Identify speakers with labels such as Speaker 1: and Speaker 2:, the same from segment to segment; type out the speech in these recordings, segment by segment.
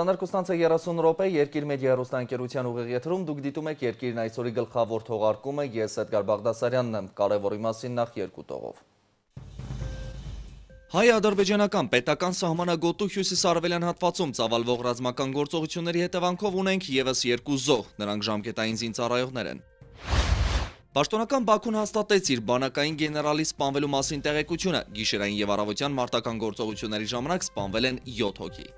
Speaker 1: Սանարկուստանց է 30 ռոպե, երկիր մեջ երուստանքերության ուղեղ եթրում, դուք դիտում եք երկիրն այսօրի գլխավոր թողարկումը, ես Էդգար բաղդասարյանն եմ, կարևորի մասին նախ երկու տողով։ Հայ-ադրբեջանական պետական սահմանագոտու հյուսիսարվելյան հատվածում ծավալվող ռազմական գործողությունների հետևանքով ունենք եւս երկու զոհ, նրանք ժամկետային զինծառայողներ են։ Պաշտոնական Բաքուն հաստատեց իր բանակային գեներալի սպանվելու մասին տեղեկությունը։ Գիշերային եւ առավոտյան մարտական գործողությունների ժամանակ սպանվել են 7 հոգի։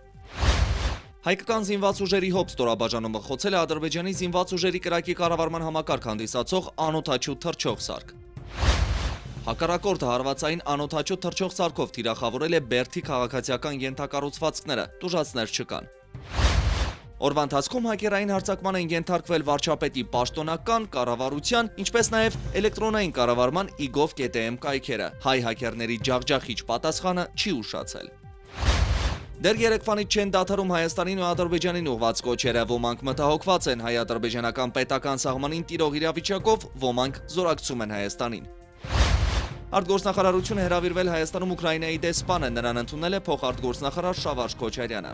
Speaker 1: Հայկական զինված ուժերի հոբ ստորաբաժանումը խոցել է Ադրբեջանի զինված ուժերի կրակի կառավարման համակարգ հանդիսացող անօթաչու թռչող սարք։ Հակառակորդը հարվածային անօթաչու թռչող սարքով թիրախավորել է Բերթի քաղաքացիական յենթակառուցվածքները, դժվարացներ չկան։ Օրվա ընթացքում հակերային հարձակման են ենթարկվել վարչապետի պաշտոնական կառավարության, ինչպես նաև էլեկտրոնային կառավարման իգով կետեմ կայքերը։ Հայ հակերների ջախջախիչ պատասխանը չի ուշացել։ Դեռ երեկվանի չեն դադարում Հայաստանին ու Ադրբեջանին ուղված կոչերը, ոմանք մտահոգված են հայ-ադրբեջանական պետական սահմանին տիրող իրավիճակով, ոմանք զորակցում են Հայաստանին։ Արտգործնախարարությունը հրավիրվել Հայաստանում Ուկրաինայի դեսպանը, նրան ընդունել է փոխարտգործնախարար Շավարժ Քոչարյանը։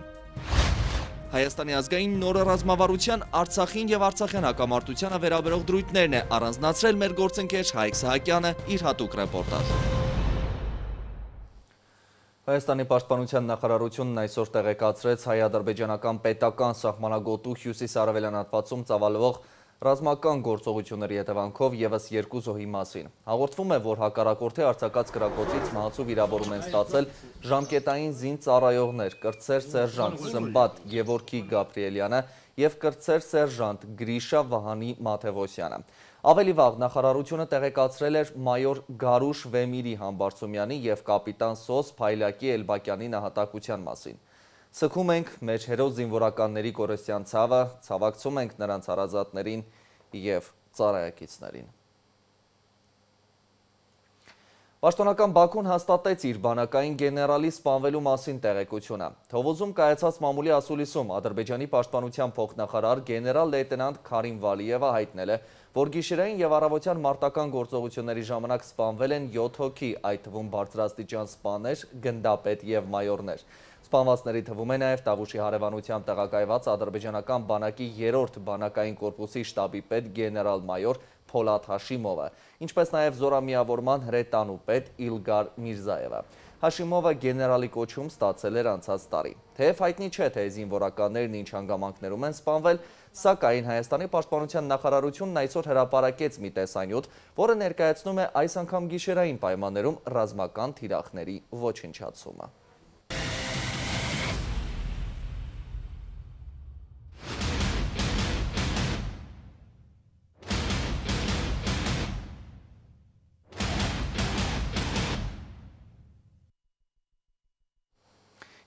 Speaker 1: Հայաստանի ազգային նորը ռազմավարության Արցախին եւ Արցախյան հակամարտությանը վերաբերող դրույթներն է առանձնացրել մեր գործընկեր Հայկ Սահակյանը իր հատուկ ռեպորտաժում։ Հայաստանի պաշտպանության նախարարությունն այսօր տեղեկացրեց հայ-ադրբեջանական պետական սահմանագոտու հյուսիս-արևելյան հատվածում ծավալվող ռազմական գործողությունների հետևանքով եւս երկու զոհի մասին։ Հաղորդվում է, որ հակառակորդի արձակած գրակոծից մահացու վիրավորում են ստացել ժամկետային զին ծառայողներ՝ կրծեր սերժանտ Սմբատ Գևորգի Գաբրիելյանը եւ կրծեր սերժանտ Գրիշա Վահանի Մաթևոսյանը։ Ավելի վաղ նախարարությունը տեղեկացրել էր մայոր Գարուշ Վեմիրի Համբարձումյանի եւ կապիտան Սոս Փայլակի Էլբակյանի նահատակության մասին։ Սկում ենք մեր հերոս զինվորականների կորեսյան ցավը, ցավակցում ենք նրանց հարազատներին եւ ծառայակիցներին։ Պաշտոնական Բաքուն հաստատեց իր բանակային գեներալի սպանվելու մասին տեղեկությունը։ Թովոզում կայացած մամուլի ասուլիսում Ադրբեջանի պաշտպանության փոխնախարար գեներալ լեյտենանտ Քարիմ Վալիևը հայտնել է, որ գիշերային եւ առավոտյան մարտական գործողությունների ժամանակ սպանվել են 7 հոգի, այդ թվում բարձրաստիճան սպաներ, գնդապետ եւ մայորներ։ Սպանվածների թվում է նաև Տավուշի հարևանությամբ տեղակայված ադրբեջանական բանակի 3-րդ բանակային կորպուսի շտաբի պետ գեներալ-մայոր Փոլատ Հաշիմովը, ինչպես նաև զորամիավորման հրետանու պետ Իլգար Միրզաևը։ Հաշիմովը գեներալի կոչում ստացել էր անցած տարի։ Թեև հայտնի չէ, թե զինվորականներն ինչ հանգամանքներում են սպանվել, Սակայն Հայաստանի պաշտպանության նախարարությունն այսօր հրապարակեց մի տեսանյութ, որը ներկայացնում է այս անգամ գիշերային պայմաններում ռազմական թիրախների ոչնչացումը։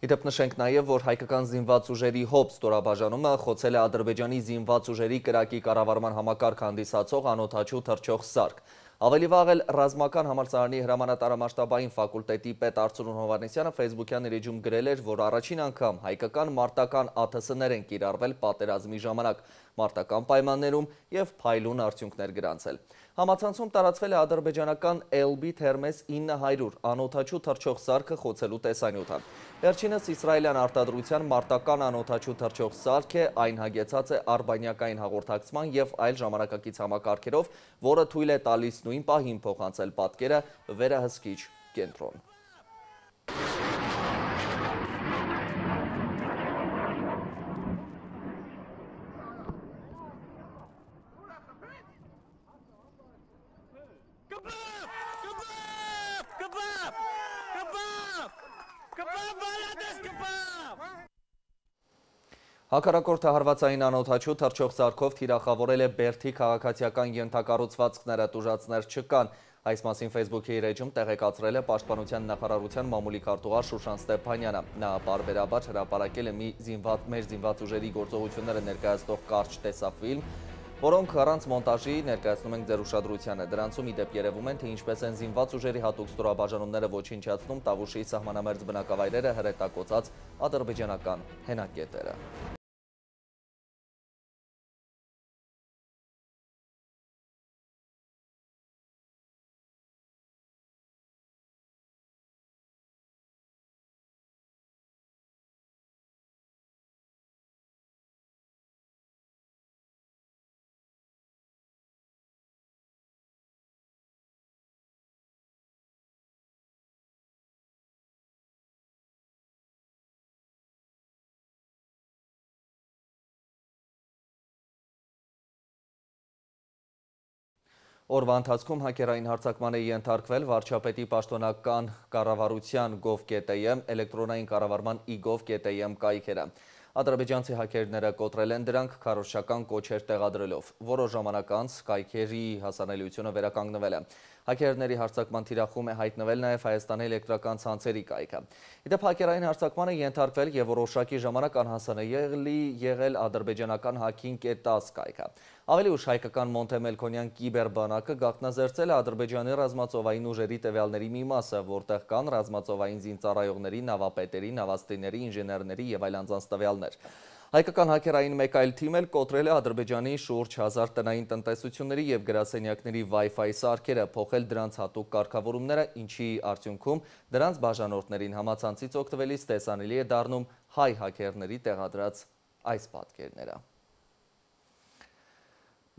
Speaker 1: Իդեպ նշենք նաև, որ հայկական զինված ուժերի հոբ ստորաբաժանումը խոցել է Ադրբեջանի զինված ուժերի կրակի կառավարման համակարգ հանդիսացող անօթաչու թրջող սարք։ Ավելի վաղ էլ ռազմական համալսարանի հրամանատարամասշտաբային ֆակուլտետի պետ Արծրուն Հովանեսյանը Facebook-յան էջում գրել էր, որ առաջին անգամ հայկական մարտական ԱԹՍ-ներ են կիրառվել պատերազմի ժամանակ մարտական պայմաններում եւ փայլուն արդյունքներ գրանցել։ Համացանցում տարածվել է ադրբեջանական Elbit Hermes 900 անօթաչու թրջող սարքը խոցելու տեսանյութը։ Վերջինս իսրայելյան արտադրության մարտական անոթաչու թրջող սարք է, այն հագեցած է արբանյակային հաղորդակցման և այլ ժամանակակից համակարգերով, որը թույլ է տալիս նույն պահին փոխանցել պատկերը վերահսկիչ կենտրոն։ Հակարակորդը հարվածային անոթաչու թրջող ծարքով թիրախավորել է բերթի կաղաքացյական ենթակարուցվածքները տուժացներ չկան։ Այս մասին վեսբուքի իրեջում տեղեկացրել է պաշտպանության նախարարության մամուլի կարտուղար շուշան Ստեպանյանը։ Նա պարբերաբար հրապարակել է մի զինված, մեր զինված ուժերի գործողությունները ներկայացնող կարջ տեսավիլմ, որոնք առանց մոնտաժի ներկայացնում ենք ձեր ուշադրությանը։ Դրանցում ի դեպ երևում են, թե ինչպես են զինված ուժերի հատուկ ստորաբաժանումները ոչնչացնում Տավուշի սահմանամերձ
Speaker 2: բնակավայրերը հրետակոծած ադրբեջանական հենակետերը։ Օրվա ընթացքում
Speaker 1: հակերային հարցակման է ենթարկվել վարչապետի պաշտոնական կառավարության gov.am էլեկտրոնային կառավարման e-gov.am կայքերը։ Ադրբեջանցի հակերները կոտրել են դրանք քարոշչական կոչեր տեղադրելով։ Որոշ ժամանակ անց կայքերի հասանելիությունը վերականգնվել է։ Հակերների հարցակման թիրախում է հայտնվել նաև Հայաստանի էլեկտրական ցանցերի կայքը։ Իդեպ հակերային հարցակմանը ենթարկվել եւ որոշակի ժամանակ անհասանելի եղել ադրբեջանական հակին K10 կայքը։ Ավելի ուշ հայկական Մոնտեմելքոնյան կիբերբանակը գաղտնազերծել է Ադրբեջանի ռազմածովային ուժերի տվյալների մի մասը, որտեղ կան ռազմածովային զինծառայողների, նավապետերի, նավաստիների, ինժեներների եւ այլ անձանց տվյալներ։ Հայկական հակերային մեկ այլ թիմ էլ կոտրել է Ադրբեջանի շուրջ 1000 տնային տնտեսությունների եւ գրասենյակների Wi-Fi սարքերը, փոխել դրանց հատուկ կարգավորումները, ինչի արդյունքում դրանց բաժանորդներին համացանցից օգտվելիս տեսանելի է դառնում հայ հակերների տեղադրած այս պատկերները։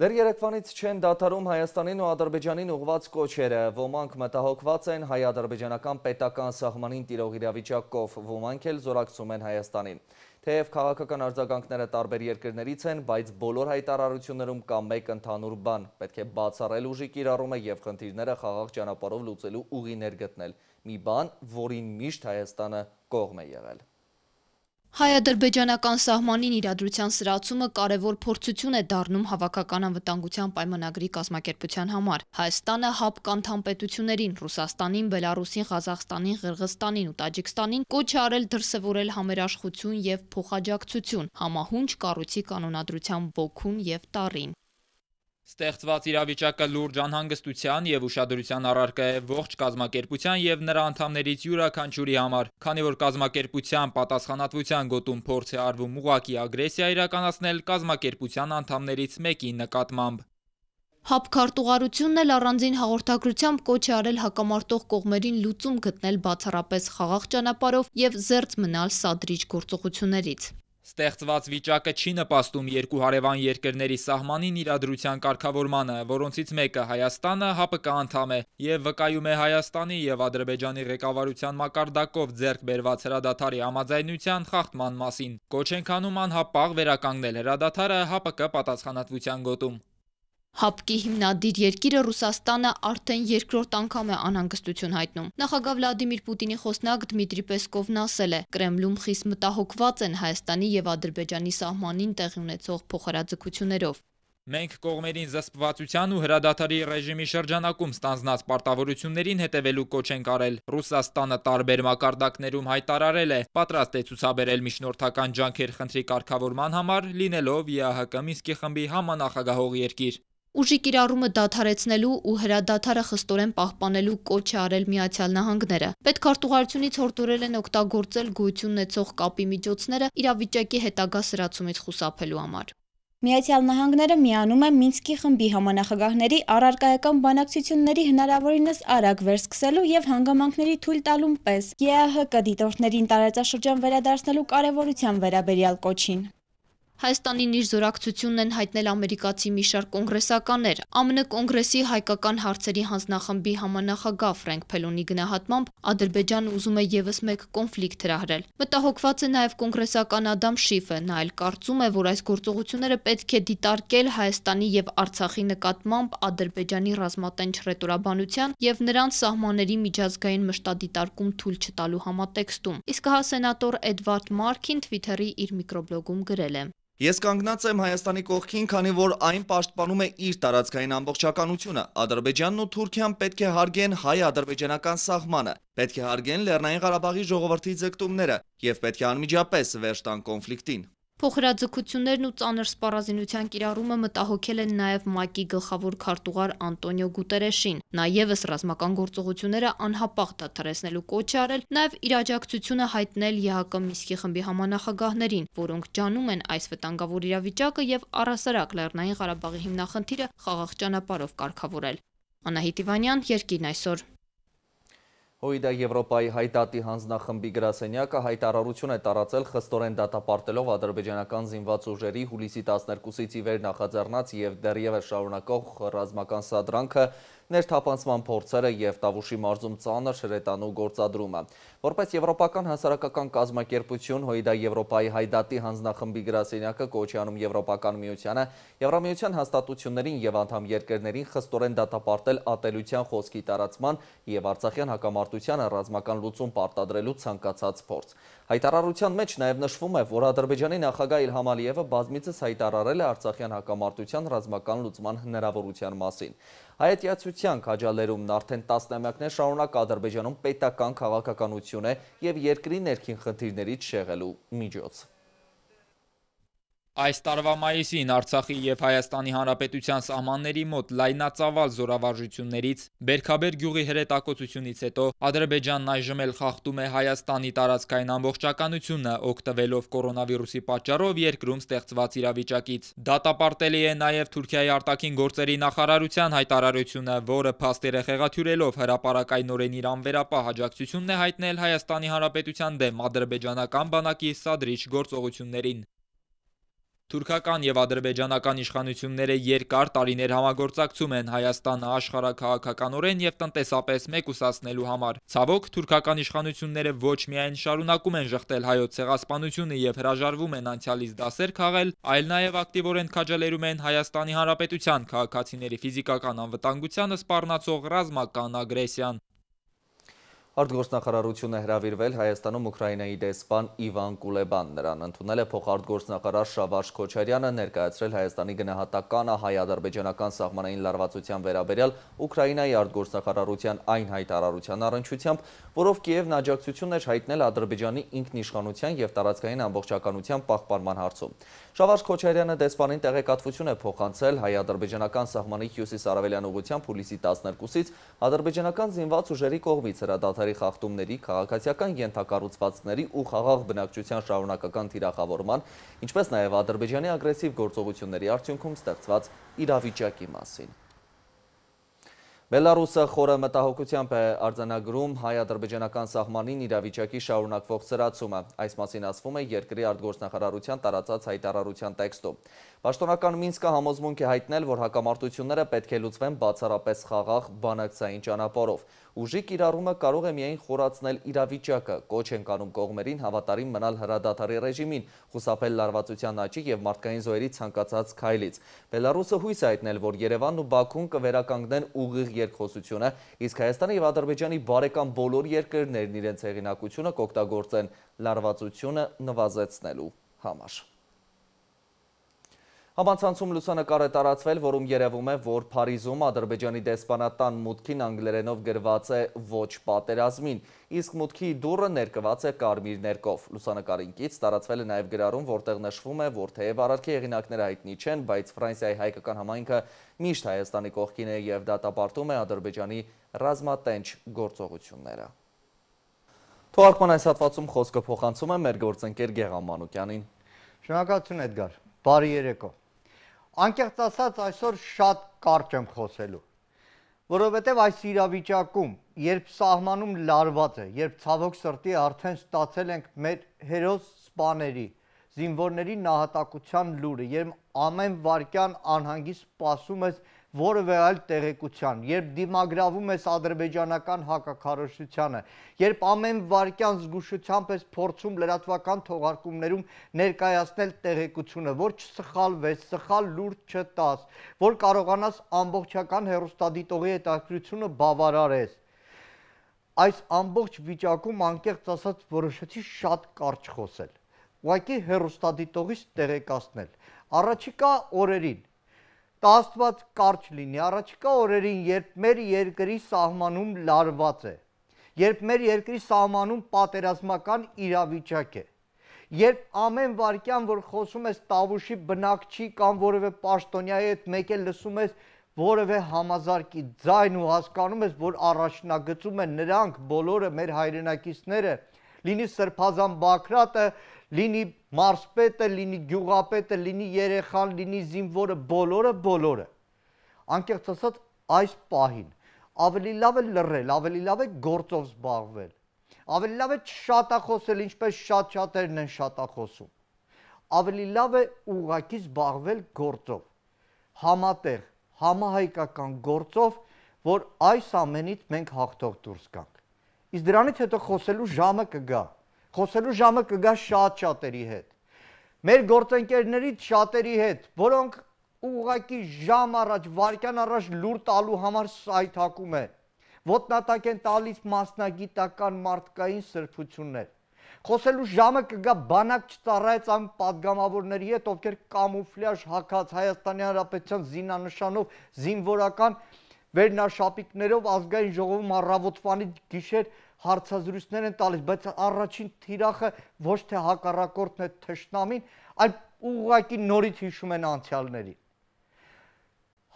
Speaker 1: Դեր երեկվանից չեն դատարում Հայաստանին ու ադրբեջանին ուղված կոչերը, ոմանք մտահոգված են հայ-ադրբեջանական պետական սահմանին տիրող իրավիճակով, ոմանք էլ զորակցում են Հայաստանին։ Թեև քաղաքական արձագանքները տարբեր երկրներից են, բայց բոլոր հայտարարություններում կա մեկ ընդհանուր բան՝ պետք է բացառել ուժի կիրառումը եւ խնդիրները խաղաղ ճանապարհով լուծելու ուղիներ գտնել։ Մի բան, որին միշտ Հայաստանը կողմ է եղել։
Speaker 3: Հայ-ադրբեջանական սահմանին իրադրության սրացումը կարևոր փորձություն է դառնում հավաքական անվտանգության պայմանագրի կազմակերպության համար։ Հայաստանը հապ կանթամպետություններին, Ռուսաստանին, Բելարուսին, Ղազախստանին, Ղրղստանին ու Տաջիկստանին կոչ է արել դրսևորել համերաշխություն և փոխաջակցություն համահունչ կառույցի կանոնադրության ոգուն և տառին։
Speaker 4: Ստեղծված իրավիճակը լուրջ անհանգստության եւ ուշադրության առարկա է ողջ կազմակերպության եւ նրա անդամներից յուրաքանչյուրի համար, քանի որ կազմակերպության պատասխանատվության գոտում փորձ է արվում ուղղակի ագրեսիա իրականացնել կազմակերպության անդամներից մեկի նկատմամբ։
Speaker 3: ՀԱՊ քարտուղարությունն էլ առանձին հաղորդագրությամբ կոչ է արել հակամարտող կողմերին լուծում գտնել բացառապես խաղաղ ճանապարհով եւ զերծ մնալ սադրիչ գործողություններից։
Speaker 4: Ստեղծված վիճակը չի նպաստում երկու հարևան երկրների սահմանին իրադրության կարգավորմանը, որոնցից մեկը Հայաստանը ՀԱՊԿ անդամ է և վկայում է Հայաստանի և Ադրբեջանի ղեկավարության մակարդակով ձեռք բերված հրադադարի համաձայնության խախտման մասին։ Կոչ ենք անում անհապաղ վերականգնել հրադադարը ՀԱՊԿ պատասխանատվության գոտում։
Speaker 3: ՀԱՊԿ-ի հիմնադիր երկիրը Ռուսաստանը արդեն երկրորդ անգամ է անհանգստություն հայտնում։ Նախագահ Վլադիմիր Պուտինի խոսնակ Դմիտրի Պեսկովն ասել է. «Կրեմլում խիստ մտահոգված են Հայաստանի և Ադրբեջանի սահմանին տեղի ունեցող փոխհարաձգություններով»։
Speaker 4: «Մենք կողմերին զսպվածության ու հրադադարի ռեժիմի շրջանակում ստանձնած պարտավորություններին հետևելու կոչ ենք արել։ Ռուսաստանը տարբեր մակարդակներում հայտարարել է՝ պատրաստ է ցուցաբերել միջնորդական ջանքեր խնդրի կարգավորման համար՝ լինելով ԵԱՀԿ Մինսկի խմբի համանախագահող երկիր»։
Speaker 3: Ուժի կիրառումը դադարեցնելու ու հրադադարը խստորեն պահպանելու կոչ է արել Միացյալ Նահանգները։ Պետքարտուղարությունից հորդորել են օգտագործել գոյություն ունեցող կապի միջոցները իրավիճակի հետագա սրացումից խուսափելու համար։ Միացյալ Նահանգները միանում է Մինսկի խմբի համանախագահների առարկայական բանակցությունների հնարավորինս արագ վերսկսելու եւ հանգամանքների թույլ տալուն պես ԵԱՀԿ դիտորդներին տարածաշրջան վերադարձնելու կարեւորության վերաբերյալ կոչին։ Հայաստանին իր զորակցությունն են հայտնել ամերիկացի մի շարք կոնգրեսականներ։ ԱՄՆ կոնգրեսի հայկական հարցերի հանձնախմբի համանախագահ Ֆրենկ Փելոնի գնահատմամբ Ադրբեջանը ուզում է եւս մեկ կոնֆլիկտ հրահրել։ Մտահոգված է նաեւ կոնգրեսական Ադամ Շիֆը, նա էլ կարծում է, որ այս գործողությունները պետք է դիտարկել Հայաստանի եւ Արցախի նկատմամբ Ադրբեջանի ռազմատենչ ռետորաբանության եւ նրանց սահմանների միջազգային մշտադիտարկում թույլ չտալու համատեքստում։ Իսկ հա սենատոր Էդվարդ Մարքին Twitter-ի իր միկրոբլոգում գրել է.
Speaker 1: Ես կանգնած եմ Հայաստանի կողքին, քանի որ այն պաշտպանում է իր տարածքային ամբողջականությունը։ Ադրբեջանն ու Թուրքիան պետք է հարգեն հայ-ադրբեջանական սահմանը, պետք է հարգեն Լեռնային Ղարաբաղի ժողովրդի ձգտումները եւ պետք է անմիջապես վերջ տան կոնֆլիկտին։
Speaker 3: Փոխհրաձգություններն ու ծանր սպառազինության կիրառումը մտահոգել են նաև ՄԱԿ-ի գլխավոր քարտուղար Անտոնիո Գուտերեշին։ Նա ևս ռազմական գործողությունները անհապաղ դադարեցնելու կոչ է արել, նաև իր աջակցությունը հայտնել ԵԱՀԿ Մինսկի խմբի համանախագահներին, որոնք ջանում են այս վտանգավոր իրավիճակը եւ առհասարակ Լեռնային Ղարաբաղի հիմնախնդիրը խաղաղ ճանապարհով կարգավորել։ Անահիտ Իվանյան, Երկիրն այսօր։
Speaker 1: ՕԻԴ Եվրոպայի հայդատի հանձնախմբի գրասենյակը հայտարարություն է տարածել խստորեն դատապարտելով ադրբեջանական զինված ուժերի հուլիսի 12-ից ի վեր նախաձեռնած եւ դեռևս շարունակող ռազմական սադրանքը ներթափանցման փորձերը եւ Տավուշի մարզում ծանր շրետանու գործադրումը։ Որպես եվրոպական հասարակական կազմակերպություն Հոյդա Եվրոպայի հայդատի հանձնախմբի գրասենյակը կոչանում Եվրոպական միությանը Եվրամիության հաստատություններին եւ անդամ երկրներին խստորեն դատապարտել ատելության խոսքի տարածման եւ Արցախյան հակամարտության ռազմական լուծում պարտադրելու ցանկացած փորձ։ Հայտարարության մեջ նաեւ նշվում է, որ Ադրբեջանի նախագահ Իլհամ Ալիևը բազմիցս հայտարարել է Արցախյան հակամարտության ռազմական լուծման հնարավորության մասին։ Հայատյացության քաջալերումն արդեն տասնամյակներ շարունակ Ադրբեջանում պետական քաղաքականություն է եւ երկրի ներքին խնդիրներից շեղելու միջոց։
Speaker 4: Այս տարվա մայիսին Արցախի և Հայաստանի Հանրապետության սահմանների մոտ լայնածավալ զորավարժություններից, Բերքաբեր գյուղի հրետակոծությունից հետո Ադրբեջանն այժմ էլ խախտում է Հայաստանի տարածքային ամբողջականությունը՝ օգտվելով կորոնավիրուսի պատճառով երկրում ստեղծված իրավիճակից։ Դատապարտելի է նաև Թուրքիայի արտաքին գործերի նախարարության հայտարարությունը, որը փաստերը խեղաթյուրելով հրապարակայնորեն իրան վերապահ աջակցությունն է հայտնել Հայաստանի Հանրապետության դեմ ադրբեջանական բանակի սադրիչ գործողություններին։ Թուրքական եւ ադրբեջանական իշխանությունները երկար տարիներ համագործակցում են Հայաստանը աշխարհակահաղականորեն եւ տնտեսապես մեկուսացնելու համար։ Ցավոք, թուրքական իշխանությունները ոչ միայն շարունակում են շղթել հայոց ցեղասպանությունը եւ հրաժարվում են անցյալից դասեր քաղել, այլ նաեւ ակտիվորեն քաջալերում են Հայաստանի Հանրապետության քաղաքացիների ֆիզիկական անվտանգությանը սպառնացող ռազմական ագրեսիան։
Speaker 1: Արտգործնախարարությունը հրավիրվել Հայաստանում Ուկրաինայի դեսպան Իվան Կուլեբան։ Նրան ընդունել է փոխարտգործնախարար Շավարժ Քոչարյանը, ներկայացրել Հայաստանի գնահատականը հայ-ադրբեջանական սահմանային լարվածության վերաբերյալ Ուկրաինայի արտգործնախարարության այն հայտարարության առնչությամբ, որով Կիևն աջակցություն էր հայտնել Ադրբեջանի ինքնիշխանության եւ տարածքային ամբողջականության պահպանման հարցում։ Շավարժ Քոչարյանը դեսպանին տեղեկատվություն է փոխանցել հայ-ադրբեջանական սահմանի հյուսիս-արևելյան ուղությամբ հուլիսի 12-ից ադրբեջանական զինված ուժերի կողմից հրադադարել սառցարի խախտումների, քաղաքացիական ենթակառուցվածքների ու խաղաղ բնակչության շարունակական թիրախավորման, ինչպես նաև Ադրբեջանի ագրեսիվ գործողությունների արդյունքում ստեղծված իրավիճակի մասին։ Բելարուսը խորը մտահոգությամբ է արձանագրում հայ-ադրբեջանական սահմանին իրավիճակի շարունակվող սրացումը։ Այս մասին ասվում է երկրի արտգործնախարարության տարածած հայտարարության տեքստում։ Պաշտոնական Մինսկը համոզմունք է հայտնել, որ հակամարտությունները պետք է լուծվեն բացառապես խաղաղ բանակցային ճանապարհով։ Ուժի կիրառումը կարող է միայն խորացնել իրավիճակը, կոչ են կանում կողմերին հավատարիմ մնալ հրադադարի ռեժիմին, խուսափել լարվածության աճի եւ մարդկային զոհերի ցանկացած քայլից։ Բելարուսը հույս է հայտնել, որ Երևանն ու Բաքուն կվերականգնեն ուղիղ երկխոսությունը, իսկ Հայաստանը եւ Ադրբեջանի բարեկամ բոլոր երկրներն իրենց հեղինակությունը կօգտագործեն լարվածությունը նվազեցնելու համար։ Համացանցում լուսանկար է տարածվել, որում երևում է, որ Փարիզում Ադրբեջանի դեսպանատան մուտքին անգլերենով գրված է ոչ պատերազմին, իսկ մուտքի դուռը ներկված է կարմիր ներկով։ Լուսանկարին կից տարածվել է նաև գրառում, որտեղ նշվում է, որ թեև արարքի հեղինակները հայտնի չեն, բայց Ֆրանսիայի հայկական համայնքը միշտ Հայաստանի կողքին է եւ դատապարտում է Ադրբեջանի ռազմատենչ գործողությունները։ Թողարկման այս հատվածում խոսքը
Speaker 5: փոխանցում է մեր գործընկեր Գեղամանուկյանին։ Շնորհակալություն Էդգար։ Բարի երեկո անկեղծ ասած այսօր շատ կարճ եմ խոսելու, որովհետև այս իրավիճակում, երբ սահմանում լարված է, երբ ցավոք սրտի արդեն ստացել ենք մեր հերոս սպաների, զինվորների նահատակության լուրը, երբ ամեն վարքյան անհանգիստ սպասում ես որևէ այլ տեղեկության, երբ դիմագրավում ես ադրբեջանական հակակարոշությանը, երբ ամեն վարքյան զգուշությամբ ես փորձում լրատվական թողարկումներում ներկայացնել տեղեկությունը, որ չսխալվես, սխալ լուրջ չտաս, որ կարողանաս ամբողջական հերոստադիտողի հետաքրությունը բավարարես այս ամբողջ վիճակում անկեղծ ասած որոշեցի շատ կարճ խոսել։ Ուղղակի հերոստադիտողից տեղեկացնել։ Առաջիկա օրերին Աստված կարճ լինի, առաջիկա օրերին, երբ մեր երկրի սահմանում լարված է, երբ մեր երկրի սահմանում պատերազմական իրավիճակ է, երբ ամեն վարքյան, որ խոսում ես Տավուշի բնակչի կամ որևէ պաշտոնյայի հետ մեկ էլ լսում ես որևէ համազարգի ձայն ու հասկանում ես, որ առաջնագծում են նրանք բոլորը մեր հայրենակիցները, լինի Սրբազան Բաքրատը, լինի մարսպետը, լինի գյուղապետը, լինի երեխան, լինի զինվորը, բոլորը, բոլորը։ Անկեղծ ասած, այս պահին ավելի լավ է լռել, ավելի լավ է գործով զբաղվել։ Ավելի լավ է շատախոսել, ինչպես շատ-շատերն են շատախոսում։ Ավելի լավ է ուղակի զբաղվել գործով։ Համատեղ, համահայկական գործով, որ այս ամենից մենք հաղթող դուրս գանք։ Իսկ դրանից հետո խոսելու ժամը կգա խոսելու ժամը կգա շատ շատերի հետ։ Մեր գործընկերներից շատերի հետ, որոնք ուղղակի ժամ առաջ, վարքյան առաջ լուր տալու համար սայթակում են։ Ոտնատակ են տալիս մասնագիտական մարդկային սրբություններ։ Խոսելու ժամը կգա բանակ չծառայած այն падգամավորների հետ, ովքեր կամուֆլյաժ հակած Հայաստանի Հանրապետության զինանշանով, զինվորական վերնաշապիկներով ազգային ժողովում առավոտվանից գիշեր հարցազրույցներ են տալիս, բայց առաջին թիրախը ոչ թե հակառակորդն է թշնամին, այլ ուղղակի նորից հիշում են անցյալների։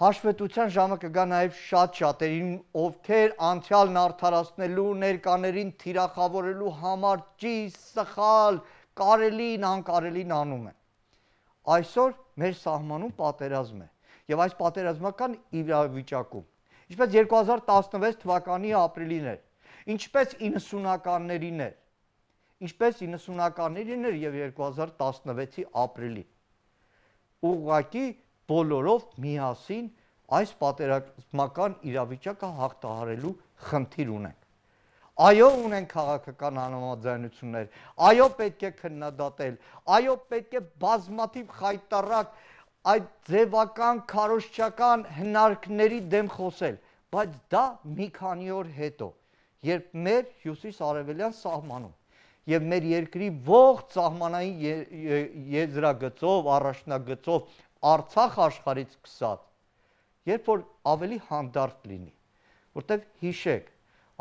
Speaker 5: Հաշվետվության ժամը կգա նաև շատ շատերին, ովքեր անցյալն արդարացնելու, ներկաներին թիրախավորելու համար ճիշտ, սխալ, կարելին, անկարելին անում են։ Այսօր մեր սահմանում պատերազմ է եւ այս պատերազմական իրավիճակում ինչպես 2016 թվականի ապրիլին էր ինչպես 90-ականներին էր, ինչպես 90-ականներին էր եւ 2016-ի ապրիլի։ Ուղղակի բոլորով միասին այս պատերազմական իրավիճակը հաղթահարելու խնդիր ունենք։ Այո, ունեն քաղաքական համաձայնություններ։ Այո, պետք է քննադատել։ Այո, պետք է բազմաթիվ խայտարակ այդ ձևական քարոշչական հնարքների դեմ խոսել, բայց դա մի քանի օր հետո երբ մեր հյուսիս-արևելյան սահմանում եւ մեր երկրի ողջ սահմանային եզրագծով, առաջնագծով Արցախ աշխարից սկսած, երբ որ ավելի հանդարտ լինի, որտեվ հիշեք,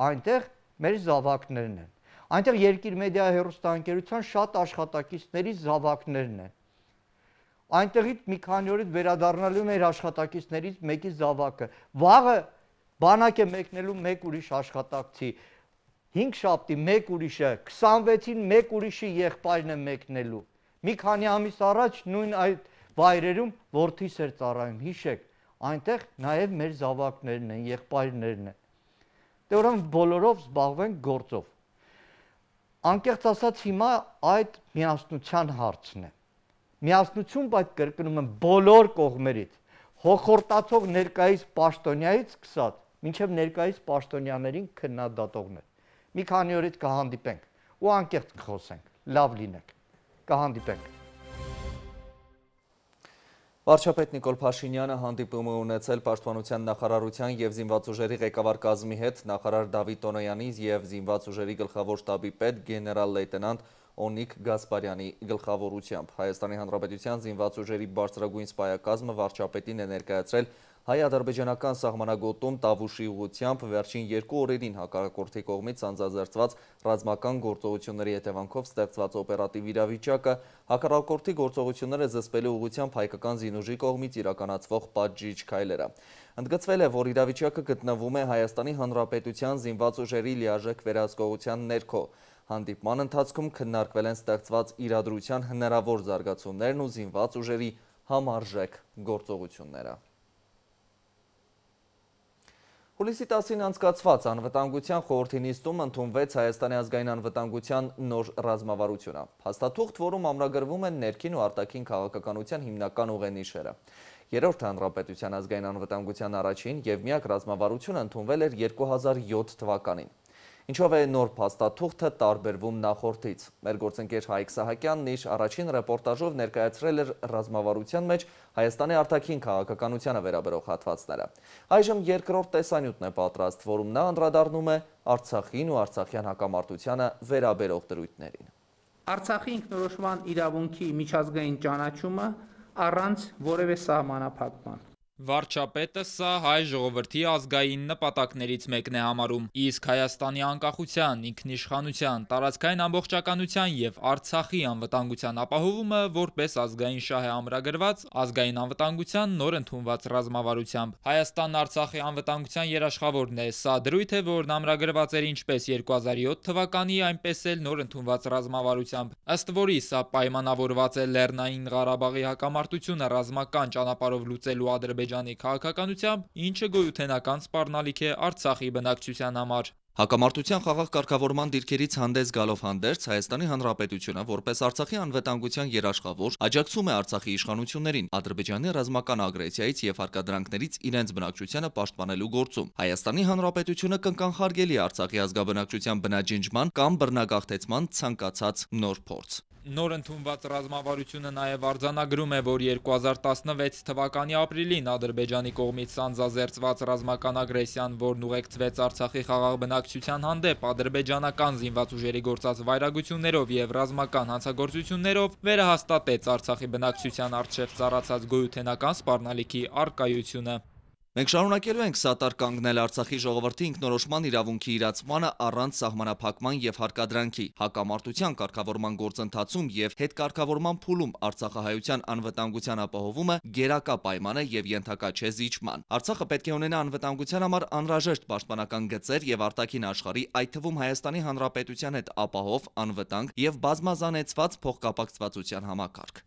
Speaker 5: այնտեղ մեր զավակներն են։ Այնտեղ երկիր մեդիա հերոստանգերության շատ աշխատակիցների զավակներն են։ Այնտեղից մի քանի օրից վերադառնալու մեր աշխատակիցներից մեկի զավակը։ Վաղը բանակ է մեկնելու մեկ ուրիշ աշխատակցի, 5 շաբթի մեկ ուրիշը, 26-ին մեկ ուրիշի եղբայրն է մեկնելու։ Մի քանի ամիս առաջ նույն այդ վայրերում worth-իս էր ծառայում, հիշեք, այնտեղ նաև մեր զավակներն են, եղբայրներն են։ Դե ուրեմն բոլորով զբաղվենք գործով։ Անկեղծ ասած հիմա այդ միասնության հարցն է։ Միասնություն բայց կրկնում եմ բոլոր կողմերից, հոխորտացող ներկայիս պաշտոնյայից սկսած մինչև ներկայիս պաշտոնյաներին քննադատողներ։ Մի քանի օրից կհանդիպենք ու անկեղծ կխոսենք։ Լավ լինեք։ Կհանդիպենք։
Speaker 1: Վարչապետ Նիկոլ Փաշինյանը հանդիպում է ունեցել Պաշտպանության նախարարության եւ զինված ուժերի ղեկավար կազմի հետ նախարար Դավիթ Տոնոյանի եւ զինված ուժերի գլխավոր штаբի պետ գեներալ լեյտենանտ Օնիկ Գասպարյանի գլխավորությամբ Հայաստանի Հանրապետության զինված ուժերի բարձրագույն սպայակազմը վարչապետին է ներկայացրել հայ-ադրբեջանական սահմանագոտում Տավուշի ուղությամբ վերջին երկու օրերին հակարակորթի կողմից անձազերծված ռազմական գործողությունների հետևանքով ստեղծված օպերատիվ իրավիճակը հակարակորթի գործողությունները զսպելու ուղությամբ հայկական զինուժի կողմից իրականացվող պատժիչ քայլերը։ Ընդգծվել է, որ իրավիճակը գտնվում է Հայաստանի Հանրապետության զինված ուժերի լիարժեք վերահսկողության ներքո։ Հանդիպման ընթացքում քննարկվել են ստեղծված իրադրության հնարավոր զարգացումներն ու զինված ուժերի համարժեք գործողությունները։ Հուլիսի 10-ին անցկացված անվտանգության խորհրդի նիստում ընդունվեց Հայաստանի ազգային անվտանգության նոր ռազմավարությունը։ Հաստատուղթ, որում ամրագրվում են ներքին ու արտաքին քաղաքականության հիմնական ուղենիշերը։ Երորդ հանրապետության ազգային անվտանգության առաջին եւ միակ ռազմավարությունը ընդունվել էր 2007 թվականին։ Ինչով է նոր փաստաթուղթը տարբերվում նախորդից։ Մեր գործընկեր Հայկ Սահակյանն իր առաջին ռեպորտաժով ներկայացրել էր ռազմավարության մեջ Հայաստանի արտաքին քաղաքականությանը վերաբերող հատվածները։ Այժմ երկրորդ տեսանյութն է պատրաստ, որում նա անդրադառնում է Արցախին ու Արցախյան հակամարտությանը վերաբերող դրույթներին։
Speaker 4: Արցախի ինքնորոշման իրավունքի միջազգային ճանաչումը առանց որևէ սահմանափակման Վարչապետը սա հայ ժողովրդի ազգային նպատակներից մեկն է համարում, իսկ Հայաստանի անկախության, ինքնիշխանության, տարածքային ամբողջականության և Արցախի անվտանգության ապահովումը, որպես ազգային շահ է ամրագրված Ազգային անվտանգության նոր ընդունված ռազմավարությամբ: Հայաստանն Արցախի անվտանգության երաշխավորն է: Սա դրույթ է, որն ամրագրված էր ինչպես 2007 թվականի, այնպես էլ նոր ընդունված ռազմավարությամբ, ըստ որի սա պայմանավորված է Լեռնային Ղարաբաղի հակամարտությունը ռազմական ճանապարհով լուծելու Ադրբեջանի Ադրբեջանի քաղաքականությամբ, ինչը գոյութենական սպառնալիք է Արցախի բնակչության համար։
Speaker 1: Հակամարտության խաղաղ կարգավորման դիրքերից հանդես գալով հանդերձ Հայաստանի Հանրապետությունը որպես Արցախի անվտանգության երաշխավոր աջակցում է Արցախի իշխանություններին Ադրբեջանի ռազմական ագրեսիայից եւ հարկադրանքներից իրենց բնակչությանը պաշտպանելու գործում։ Հայաստանի Հանրապետությունը կնկանխարգելի Արցախի ազգաբնակչության բնաջնջման կամ բռնագաղթեցման ցանկացած նոր փորձ։
Speaker 4: Նոր ընդունված ռազմավարությունը նաև արձանագրում է, որ 2016 թվականի ապրիլին Ադրբեջանի կողմից սանձազերծված ռազմական ագրեսիան, որն ուղեկցվեց Արցախի խաղաղ բնակչության հանդեպ ադրբեջանական զինված ուժերի գործած վայրագություններով եւ ռազմական հանցագործություններով վերահաստատեց Արցախի բնակչության արժեվ ծառացած գոյութենական սպառնալիքի արկայությունը։ Մենք շարունակելու ենք սատար կանգնել Արցախի ժողովրդի
Speaker 1: ինքնորոշման իրավունքի իրացմանը առանց սահմանափակման եւ հարկադրանքի, հակամարտության կարգավորման գործընթացում եւ հետկարգավորման փուլում Արցախահայության անվտանգության ապահովումը գերակա պայման է եւ ենթակա չէ զիջման։ Արցախը պետք է ունենա անվտանգության համար անհրաժեշտ պաշտպանական գծեր եւ արտաքին աշխարհի, այդ թվում Հայաստանի Հանրապետության հետ ապահով, անվտանգ եւ բազմազանեցված փոխկապակցվածության համակարգ։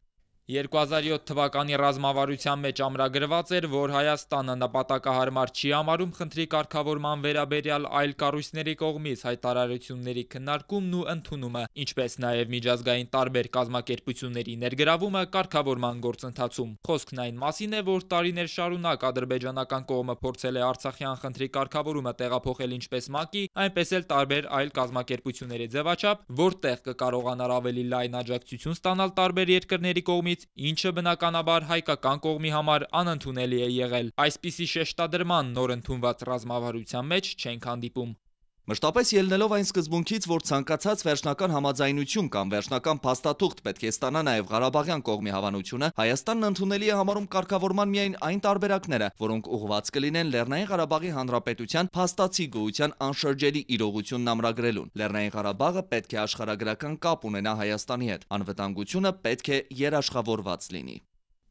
Speaker 4: 2007 թվականի ռազմավարության մեջ ամրագրված էր, որ Հայաստանը նպատակահարմար չի համարում խնդրի կարգավորման վերաբերյալ այլ կառույցների կողմից հայտարարությունների քննարկումն ու ընդունումը, ինչպես նաև միջազգային տարբեր կազմակերպությունների ներգրավումը կարգավորման գործընթացում։ Խոսքն այն մասին է, որ տարիներ շարունակ ադրբեջանական կողմը փորձել է Արցախյան խնդրի կարգավորումը տեղափոխել ինչպես ՄԱԿ-ի, այնպես էլ տարբեր այլ կազմակերպությունների ձևաչափ, որտեղ կկարողանար ավելի լայն աջակցություն ստանալ տարբեր երկրների կողմից կողմից, ինչը բնականաբար հայկական կողմի համար անընդունելի է եղել։ Այսպիսի շեշտադրման նոր ընդունված ռազմավարության մեջ չենք հանդիպում։
Speaker 1: Մշտապես ելնելով այն սկզբունքից, որ ցանկացած վերջնական համաձայնություն կամ վերջնական փաստաթուղթ պետք է ստանա նաև Ղարաբաղյան կողմի հավանությունը, Հայաստանն ընդունելի է համարում կարգավորման միայն այն տարբերակները, որոնք ուղղված կլինեն Լեռնային Ղարաբաղի Հանրապետության փաստացի գոյության անշրջելի իրողությունն ամրագրելուն։ Լեռնային Ղարաբաղը պետք է աշխարհագրական կապ ունենա Հայաստանի հետ։ Անվտանգությունը պետք է երաշխավորված լինի։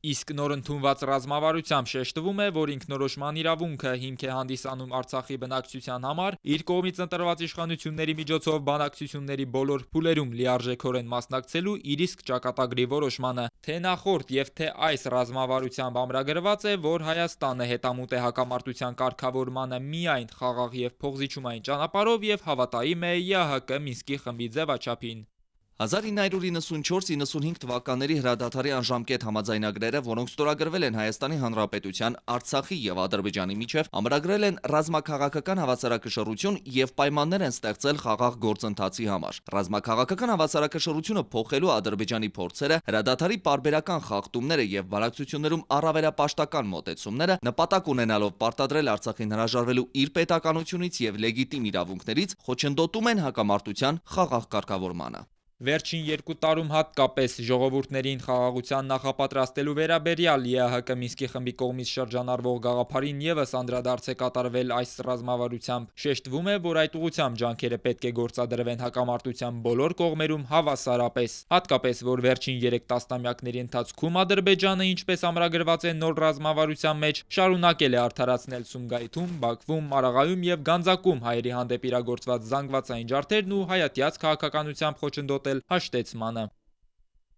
Speaker 4: Իսկ նորընդունված ռազմավարությամբ շեշտվում է, որ ինքնորոշման իրավունքը հիմք է հանդիսանում Արցախի բնակչության համար իր կողմից ընտրված իշխանությունների միջոցով բանակցությունների բոլոր փուլերում լիարժեքորեն մասնակցելու իր իսկ ճակատագրի որոշմանը, թե նախորդ և թե այս ռազմավարությամբ ամրագրված է, որ Հայաստանը հետամուտ է հակամարտության կարգավորմանը միայն խաղաղ և փոխզիջումային ճանապարհով և հավատարիմ է ԵԱՀԿ Մինսկի խմբի ձևաչափին։
Speaker 1: 1994-95 թվականների հրադադարի անժամկետ համաձայնագրերը, որոնք ստորագրվել են Հայաստանի Հանրապետության, Արցախի եւ Ադրբեջանի միջև, ամրագրել են ռազմաքաղաքական հավասարակշռություն եւ պայմաններ են ստեղծել խաղաղ գործընթացի համար։ Ռազմաքաղաքական հավասարակշռությունը փոխելու Ադրբեջանի փորձերը, հրադադարի պարբերական խախտումները եւ բարակցություններում առավելապաշտական մոտեցումները նպատակ ունենալով պարտադրել Արցախին հրաժարվելու իր պետականությունից եւ լեգիտիմ իրավունքներից, խոչընդոտում են հակամարտության խաղաղ կարգավորմանը։
Speaker 4: Վերջին երկու տարում հատկապես ժողովուրդներին խաղաղության նախապատրաստելու վերաբերյալ ԵԱՀԿ Մինսկի խմբի կողմից շրջանառվող գաղափարին ևս անդրադարձ է կատարվել այս ռազմավարությամբ։ Շեշտվում է, որ այդ ուղղությամբ ջանքերը պետք է գործադրվեն հակամարտության բոլոր կողմերում հավասարապես, հատկապես, որ վերջին երեք տասնամյակների ընթացքում Ադրբեջանը, ինչպես ամրագրված է նոր ռազմավարության մեջ, շարունակել է արդարացնել Սումգայիթում, Բաքվում, Արաղայում և Գանձակում հայերի հանդեպ իրագործված զանգվածային ջարդերն ու հայատյաց քաղաքականությամբ խոչընդոտել աշխատել հաշտեցմանը։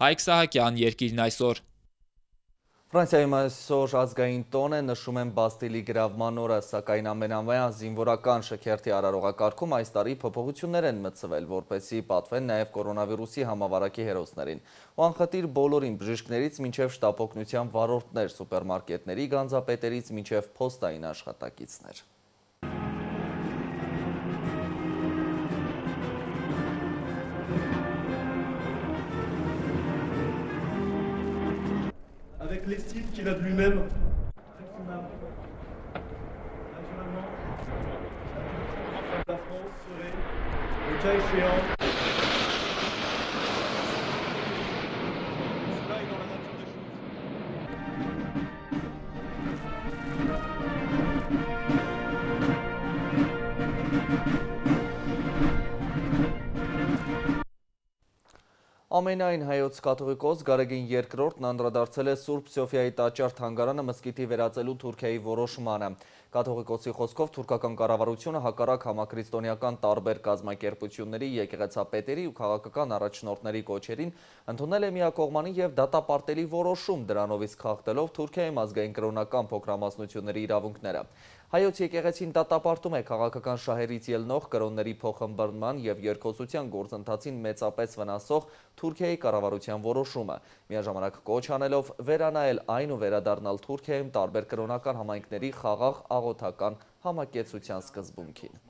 Speaker 4: Հայկ Սահակյան, երկիրն այսօր։ Ֆրանսիայում այսօր
Speaker 1: ազգային տոն է նշում են Բաստիլի գրավման օրը, սակայն ամենամեան զինվորական շքերթի արարողակարգում այս տարի փոփոխություններ են մտցվել, որպեսի պատվեն նաև կորոնավիրուսի համավարակի հերոսներին։ Ու անխտիր բոլորին բժիշկներից մինչև շտապօգնության վարորդներ, սուպերմարկետների գանձապետերից մինչև փոստային աշխատակիցներ։
Speaker 4: l'estime qu'il a de lui-même.
Speaker 5: Naturellement, la France serait, le cas échéant,
Speaker 1: Ամենայն հայոց կաթողիկոս Գարեգին երկրորդն անդրադարձել է Սուրբ Սոֆիայի տաճար թանգարանը մսկիթի վերածելու Թուրքիայի որոշմանը։ Կաթողիկոսի խոսքով թուրքական կառավարությունը հակառակ համակրիստոնեական տարբեր կազմակերպությունների, եկեղեցապետերի ու քաղաքական առաջնորդների կոչերին ընդունել է միակողմանի եւ դատապարտելի որոշում, դրանով իսկ խախտելով Թուրքիայի ազգային կրոնական փոքրամասնությունների իրավունքները։ Հայոց եկեղեցին դատապարտում է քաղաքական շահերից ելնող կրոնների փոխըմբռնման եւ երկխոսության գործընթացին մեծապես վնասող Թուրքիայի կառավարության որոշումը։ Միաժամանակ կոչ անելով վերանայել այն ու վերադառնալ Թուրքիայում տարբեր կրոնական համայնքների խաղաղ աղոթական համակեցության սկզբունքին։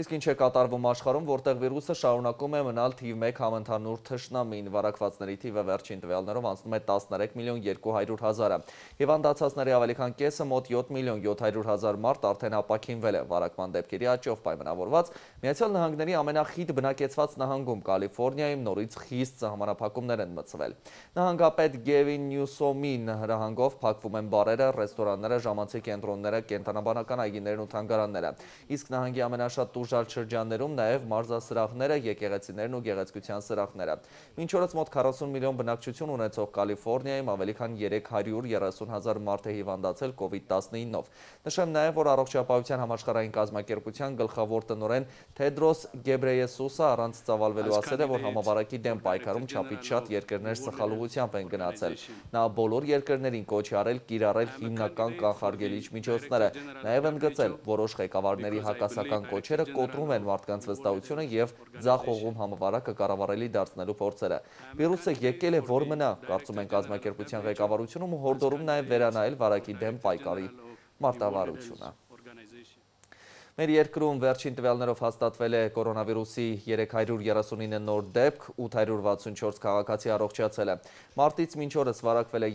Speaker 1: Իսկ ինչ է կատարվում աշխարհում, որտեղ վիրուսը շարունակում է մնալ թիվ 1 համընդհանուր թշնամին, վարակվածների թիվը վերջին տվյալներով անցնում է 13 միլիոն 200 հազարը։ Հիվանդացածների ավելի քան կեսը մոտ 7 միլիոն 700 հազար մարդ արդեն ապակինվել է վարակման դեպքերի աճով պայմանավորված։ Միացյալ Նահանգների ամենախիտ բնակեցված նահանգում Կալիֆոռնիայում նորից խիստ համանախապակումներ են մցվել։ Նահանգապետ Գևին Նյուսոմին հրահանգով փակվում են բարերը, ռեստորանները, ժամանցի կենտրոնները, կենտրոնաբանական այգիներն ու թանգարանները։ Իսկ նահանգի ամենաշատ ուժալ շրջաններում նաև մարզասրահները, եկեղեցիներն ու գեղեցկության սրահները։ Մինչ օրս մոտ 40 միլիոն բնակչություն ունեցող Կալիֆոռնիայում ավելի քան 330.000 մարդ է հիվանդացել COVID-19-ով։ Նշեմ նաև, որ առողջապահության համաշխարհային կազմակերպության գլխավոր տնօրեն Թեդրոս Գեբրեյեսուսը առանց ծավալվելու ասել է, որ համավարակի դեմ պայքարում չափից շատ երկրներ սխալողությամբ են գնացել։ Նա բոլոր երկրներին կոչ արել կիրառել հիմնական կանխարգելիչ միջոցները, նաև ընդգծել որոշ ղեկավարների հակասական կոչերը կոտրում են մարդկանց վստահությունը եւ ձախողում համավարակը կառավարելի դարձնելու փորձերը։ Վիրուսը եկել է որ մնա, կարծում են կազմակերպության ղեկավարությունում ու հորդորում նաեւ վերանայել վարակի դեմ պայքարի մարտավարությունը։ Մեր երկրում վերջին տվյալներով հաստատվել է կորոնավիրուսի 339 նոր դեպք, 864 քաղաքացի առողջացել է։ Մարտից մինչ օրս վարակվել է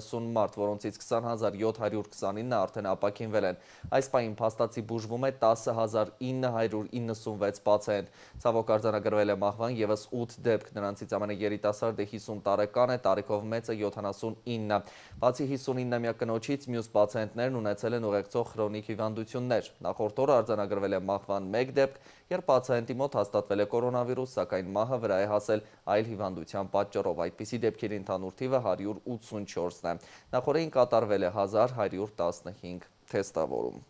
Speaker 1: 32490 մարդ, որոնցից 20729-ը արդեն ապակինվել են։ Այս պահին փաստացի բուժվում է 10996 պացիենտ։ Ցավոք արձանագրվել է մահվան եւս 8 դեպք, նրանցից ամենը երիտասարդը 50 տարեկան է, տարիքով մեծը 79-ը։ Բացի 59-ամյա կնոջից մյուս պացիենտներն ունեցել են ուղեկցող քրոնիկ հիվանդ հիվանդություններ։ Նախորդ օրը արձանագրվել է մահվան 1 դեպք, երբ պացիենտի մոտ հաստատվել է կորոնավիրուս, սակայն մահը վրա է հասել այլ հիվանդության պատճառով։ Այդպիսի դեպքերի ընդհանուր թիվը 184-ն է։ Նախորդին կատարվել է 1115 թեստավորում։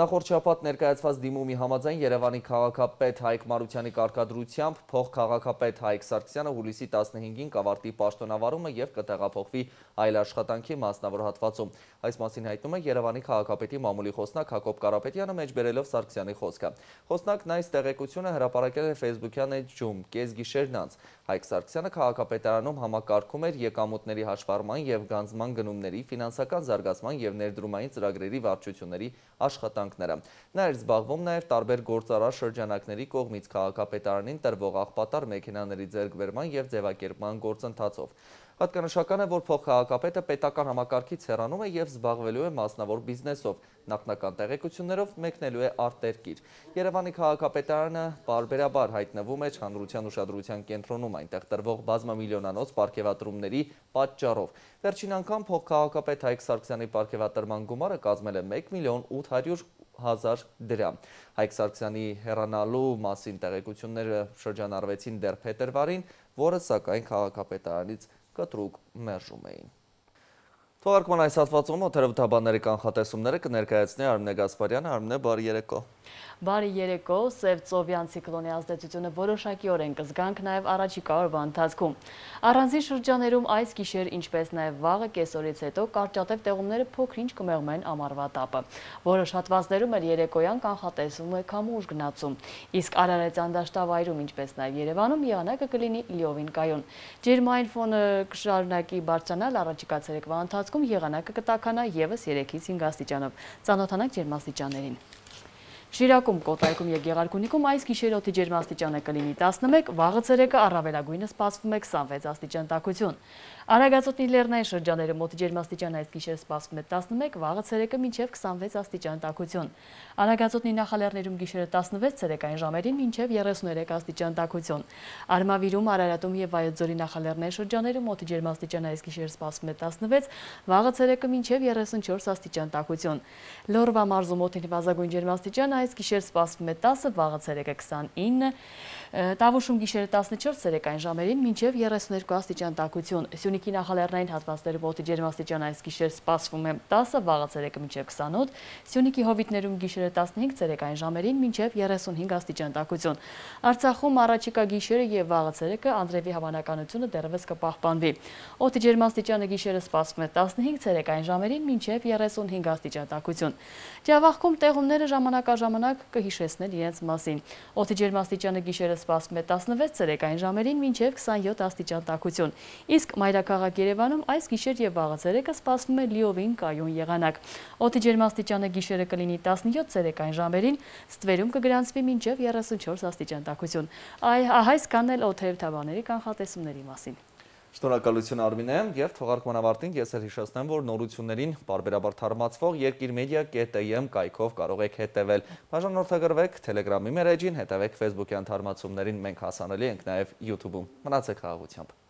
Speaker 1: Նախորդ շաբաթ ներկայացված դիմումի համաձայն Երևանի քաղաքապետ Հայկ Մարությանի կարգադրությամբ փող քաղաքապետ Հայկ Սարգսյանը հուլիսի 15-ին կավարտի պաշտոնավարումը եւ կտեղափոխվի այլ աշխատանքի մասնավոր հատվածում։ Այս մասին հայտնում է Երևանի քաղաքապետի մամուլի խոսնակ Հակոբ Կարապետյանը մեջբերելով Սարգսյանի խոսքը։ Խոսնակն այս տեղեկությունը հրապարակել է Facebook-յան էջում կես գիշերն անց։ Հայկ Սարգսյանը քաղաքապետարանում համակարգում էր եկամուտների հաշվառման եւ գանձման գնումների, ֆինանսական զարգացման եւ ներդրումային ծրագրերի վարչությունների աշխատանքները։ Նա էր զբաղվում նաեւ տարբեր գործարար շրջանակների կողմից քաղաքապետարանին տրվող աղբատար մեքենաների ձեռքբերման եւ ձևակերպման գործընթացով։ Պատկանշական է, որ փոխհաղակապետը պետական համակարգից հեռանում է եւ զբաղվելու է մասնավոր բիզնեսով, նախնական տեղեկություններով մեկնելու է արտերկիր։ Երևանի քաղաքապետարանը բարբերաբար հայտնվում է հանրության ուշադրության կենտրոնում այնտեղ տրվող բազմամիլիոնանոց ապարքեվատրումների պատճառով։ Վերջին անգամ փոխհաղակապետ Հայկ Սարգսյանի ապարքեվատրման գումարը կազմել է 1 միլիոն 800 հազար դրամ։ Հայք Սարգսյանի հերանալու մասին տեղեկությունները շրջանարվեցին դեր փետրվարին, որը սակայն քաղաքապետարանից կտրուկ մերժում էին։ Թողարկման այս հատվածում օթերվթաբանների կանխատեսումները կներկայացնի Արմնե Գասպարյանը, Արմնե բարի երեկո։
Speaker 2: Բարի երեկո, Սև ծովյան ցիկլոնի ազդեցությունը որոշակիորեն կզգանք նաև առաջիկա օրվա ընթացքում։ Առանձին շրջաներում այս գիշեր, ինչպես նաև վաղը կեսօրից հետո կարճատև տեղումները փոքրինչ կմեղմեն ամառվա տապը։ Որոշ հատվածներում էլ երեկոյան կանխատեսվում է քամուշ գնացում։ Իսկ Արարատյան դաշտավայրում, ինչպես նաև Երևանում, եղանակը կլինի լիովին կայուն։ Ջերմային ֆոնը կշարունակի բարձրանալ առաջիկա ցերեկվա ընթացքում եղանակը կտականա եւս 3-ից 5 աստիճանով։ Ծանոթանանք ջերմաստիճաններին։ Շիրակում, Կոտայքում և Գեղարգունիքում այս գիշեր օդի ջերմաստիճանը կլինի 11, վաղը ցերեկը առավելագույնը սպասվում է 26 աստիճան տաքություն։ Արագածոտնի լեռնային շրջաներում օդի ջերմաստիճանը այս գիշեր սպասվում է 11, վաղը ցերեկը մինչև 26 աստիճան տաքություն։ Արագածոտնի նախալեռներում գիշերը 16 ցերեկային ժամերին մինչև 33 աստիճան տաքություն։ Արմավիրում, Արարատում և Վայոցձորի նախալեռնային շրջաներում օդի ջերմաստիճանը այս գիշեր սպասվում է 16, վաղը ցերեկը մինչև 34 աստիճան տաքություն։ Լոռվա մարզում օդի նվազագույն ջերմաստիճանը այս գիշեր սպասվում է 10, վաղը ցերեկը 29, Տավուշում գիշերը 14 ցերեկային ժամերին մինչև 32 աստիճան տաքություն։ Սյունիքի նախալեռնային հատվածներում օդի ջերմաստիճանը այս գիշեր սպասվում է 10, վաղը ցերեկը մինչև 28, Սյունիքի հովիտներում գիշերը 15 ցերեկային ժամերին մինչև 35 աստիճան տաքություն։ Արցախում առաջիկա գիշերը եւ վաղը ցերեկը անձրևի հավանականությունը դեռևս կպահպանվի։ Օդի ջերմաստիճանը գիշերը սպասվում է 15 ցերեկային ժամերին մինչև 35 աստիճան տաքություն։ Ջավախքում տեղումները ժամանակաժամայն ժամանակ կհիշեցնեն իրենց մասին։ Օդի ջերմաստիճանը գիշերը սպասվում է 16 ցերեկային ժամերին մինչև 27 աստիճան տաքություն։ Իսկ մայրաքաղաք Երևանում այս գիշեր եւ վաղը ցերեկը սպասվում է լիովին կայուն եղանակ։ Օդի ջերմաստիճանը գիշերը կլինի 17 ցերեկային ժամերին, ստվերում կգրանցվի մինչև 34 աստիճան տաքություն։ Այ ահա այսքանն էլ օթերևթաբաների կանխատեսումների մասին։
Speaker 1: Շնորհակալություն Արմինեմ եւ թողարկման ավարտին ես էլ հիշեցնեմ, որ նորություններին բարբերաբար թարմացվող երկիրմեդիա.am կայքով կարող եք հետևել։ Բաժանորդագրվեք Telegram-ի մեր էջին, հետևեք Facebook-յան թարմացումներին, մենք հասանելի ենք նաեւ YouTube-ում։ Մնացեք խաղաղությամբ։